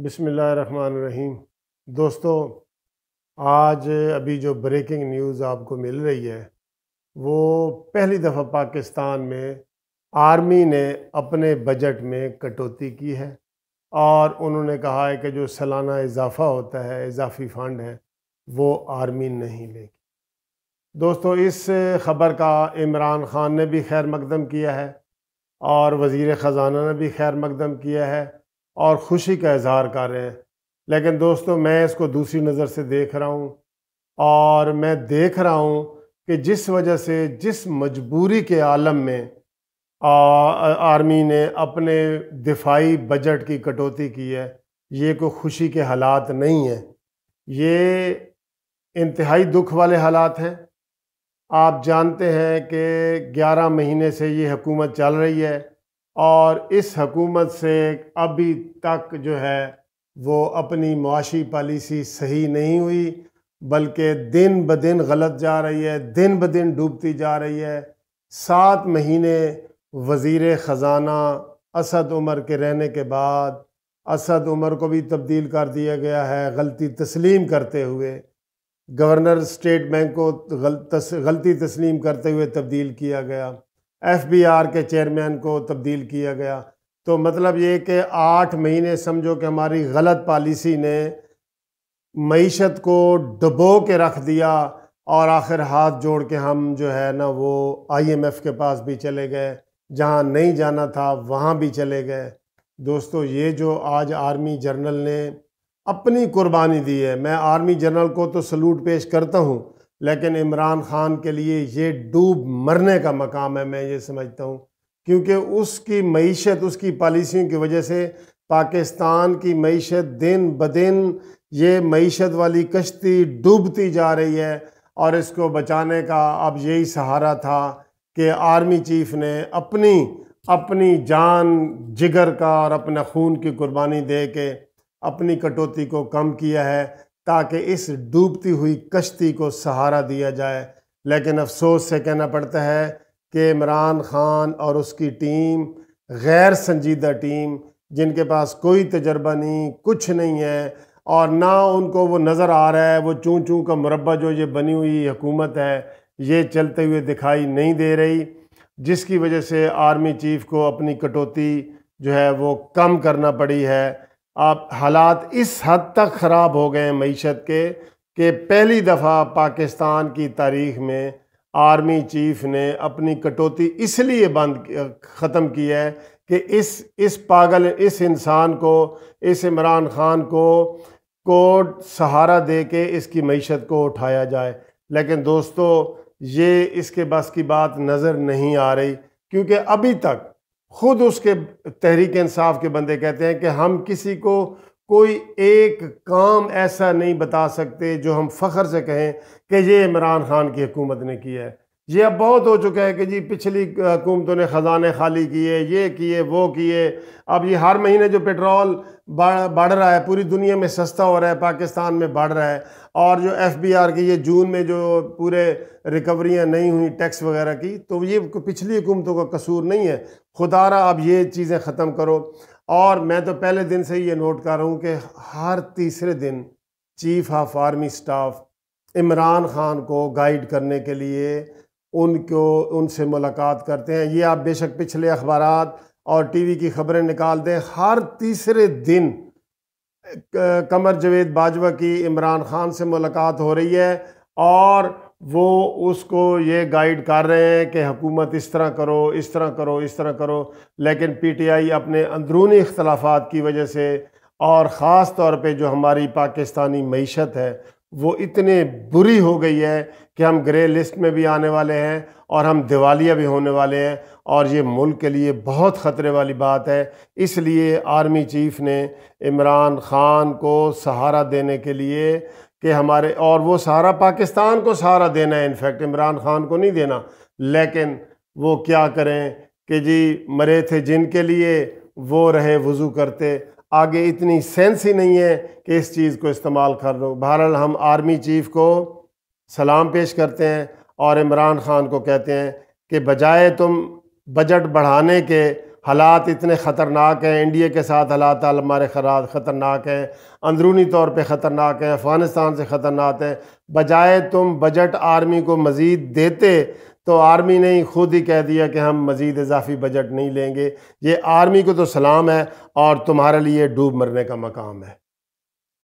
بسم اللہ الرحمن الرحیم دوستو آج ابھی جو بریکنگ نیوز آپ کو مل رہی ہے وہ پہلی دفعہ پاکستان میں آرمی نے اپنے بجٹ میں کٹوتی کی ہے اور انہوں نے کہا ہے کہ جو سالانہ اضافہ ہوتا ہے اضافی فنڈ ہے وہ آرمی نہیں لے گی دوستو اس خبر کا عمران خان نے بھی خیر مقدم کیا ہے اور وزیر خزانہ نے بھی خیر مقدم کیا ہے اور خوشی کا اظہار کر رہے ہیں لیکن دوستو میں اس کو دوسری نظر سے دیکھ رہا ہوں اور میں دیکھ رہا ہوں کہ جس وجہ سے جس مجبوری کے عالم میں آرمی نے اپنے دفاعی بجٹ کی کٹوتی کی ہے یہ کوئی خوشی کے حالات نہیں ہیں یہ انتہائی دکھ والے حالات ہیں آپ جانتے ہیں کہ گیارہ مہینے سے یہ حکومت چل رہی ہے اور اس حکومت سے ابھی تک جو ہے وہ اپنی معاشی پالیسی صحیح نہیں ہوئی بلکہ دن بہ دن غلط جا رہی ہے دن بہ دن ڈوبتی جا رہی ہے سات مہینے وزیر خزانہ اسد عمر کے رہنے کے بعد اسد عمر کو بھی تبدیل کر دیا گیا ہے غلطی تسلیم کرتے ہوئے گورنر اسٹیٹ بینک کو غلطی تسلیم کرتے ہوئے تبدیل کیا گیا ایف بی آر کے چیئرمین کو تبدیل کیا گیا تو مطلب یہ کہ آٹھ مہینے سمجھو کہ ہماری غلط پالیسی نے معیشت کو ڈبو کے رکھ دیا اور آخر ہاتھ جوڑ کے ہم جو ہے نا وہ آئی ایم ایف کے پاس بھی چلے گئے جہاں نہیں جانا تھا وہاں بھی چلے گئے دوستو یہ جو آج آرمی جنرل نے اپنی قربانی دی ہے میں آرمی جنرل کو تو سلوٹ پیش کرتا ہوں لیکن عمران خان کے لیے یہ ڈوب مرنے کا مقام ہے میں یہ سمجھتا ہوں کیونکہ اس کی معیشت اس کی پالیسیوں کی وجہ سے پاکستان کی معیشت دن بدن یہ معیشت والی کشتی ڈوبتی جا رہی ہے اور اس کو بچانے کا اب یہی سہارا تھا کہ آرمی چیف نے اپنی اپنی جان جگر کا اور اپنے خون کی قربانی دے کے اپنی کٹوتی کو کم کیا ہے تاکہ اس ڈوبتی ہوئی کشتی کو سہارا دیا جائے لیکن افسوس سے کہنا پڑتا ہے کہ عمران خان اور اس کی ٹیم غیر سنجیدہ ٹیم جن کے پاس کوئی تجربہ نہیں کچھ نہیں ہے اور نہ ان کو وہ نظر آ رہا ہے وہ چون چون کا مربع جو یہ بنی ہوئی حکومت ہے یہ چلتے ہوئے دکھائی نہیں دے رہی جس کی وجہ سے آرمی چیف کو اپنی کٹوتی جو ہے وہ کم کرنا پڑی ہے آپ حالات اس حد تک خراب ہو گئے معیشت کے کہ پہلی دفعہ پاکستان کی تاریخ میں آرمی چیف نے اپنی کٹوتی اس لیے بند ختم کی ہے کہ اس اس پاگل اس انسان کو اس عمران خان کو کوٹ سہارا دے کے اس کی معیشت کو اٹھایا جائے لیکن دوستو یہ اس کے بس کی بات نظر نہیں آ رہی کیونکہ ابھی تک خود اس کے تحریک انصاف کے بندے کہتے ہیں کہ ہم کسی کو کوئی ایک کام ایسا نہیں بتا سکتے جو ہم فخر سے کہیں کہ یہ عمران خان کی حکومت نے کیا ہے یہ اب بہت ہو چکا ہے کہ جی پچھلی حکومتوں نے خزانے خالی کیے یہ کیے وہ کیے اب یہ ہر مہینے جو پیٹرول بڑھ رہا ہے پوری دنیا میں سستا ہو رہا ہے پاکستان میں بڑھ رہا ہے اور جو ایف بی آر کی یہ جون میں جو پورے ریکوریاں نہیں ہوئیں ٹیکس وغیرہ کی تو یہ پچھلی حکومتوں کا قصور نہیں ہے خدا را اب یہ چیزیں ختم کرو اور میں تو پہلے دن سے یہ نوٹ کر رہا ہوں کہ ہر تیسرے دن chief of army staff Imran Khan کو گائیڈ کرنے کے لیے ان کو ان سے ملاقات کرتے ہیں یہ آپ بے شک پچھلے اخبارات اور ٹی وی کی خبریں نکال دیں ہر تیسرے دن قمر جوید باجوہ کی عمران خان سے ملاقات ہو رہی ہے اور وہ اس کو یہ گائیڈ کر رہے ہیں کہ حکومت اس طرح کرو اس طرح کرو اس طرح کرو لیکن پی ٹی آئی اپنے اندرونی اختلافات کی وجہ سے اور خاص طور پہ جو ہماری پاکستانی معیشت ہے وہ اتنے بری ہو گئی ہے کہ ہم گرے لسٹ میں بھی آنے والے ہیں اور ہم دیوالیاں بھی ہونے والے ہیں اور یہ ملک کے لیے بہت خطرے والی بات ہے اس لیے آرمی چیف نے عمران خان کو سہارا دینے کے لیے کہ ہمارے اور وہ سہارا پاکستان کو سہارا دینا ہے انفیکٹ عمران خان کو نہیں دینا لیکن وہ کیا کریں کہ جی مرے تھے جن کے لیے وہ رہے وضو کرتے آگے اتنی سینس ہی نہیں ہے کہ اس چیز کو استعمال کر لو بہرحال ہم آرمی چیف کو سلام پیش کرتے ہیں اور عمران خان کو کہتے ہیں کہ بجائے تم بجٹ بڑھانے کے حالات اتنے خطرناک ہیں انڈیا کے ساتھ حالات ہمارے خراب خطرناک ہیں اندرونی طور پہ خطرناک ہیں افغانستان سے خطرناک ہیں بجائے تم بجٹ آرمی کو مزید دیتے تو آرمی نے ہی خود ہی کہہ دیا کہ ہم مزید اضافی بجٹ نہیں لیں گے یہ آرمی کو تو سلام ہے اور تمہارے لیے ڈوب مرنے کا مقام ہے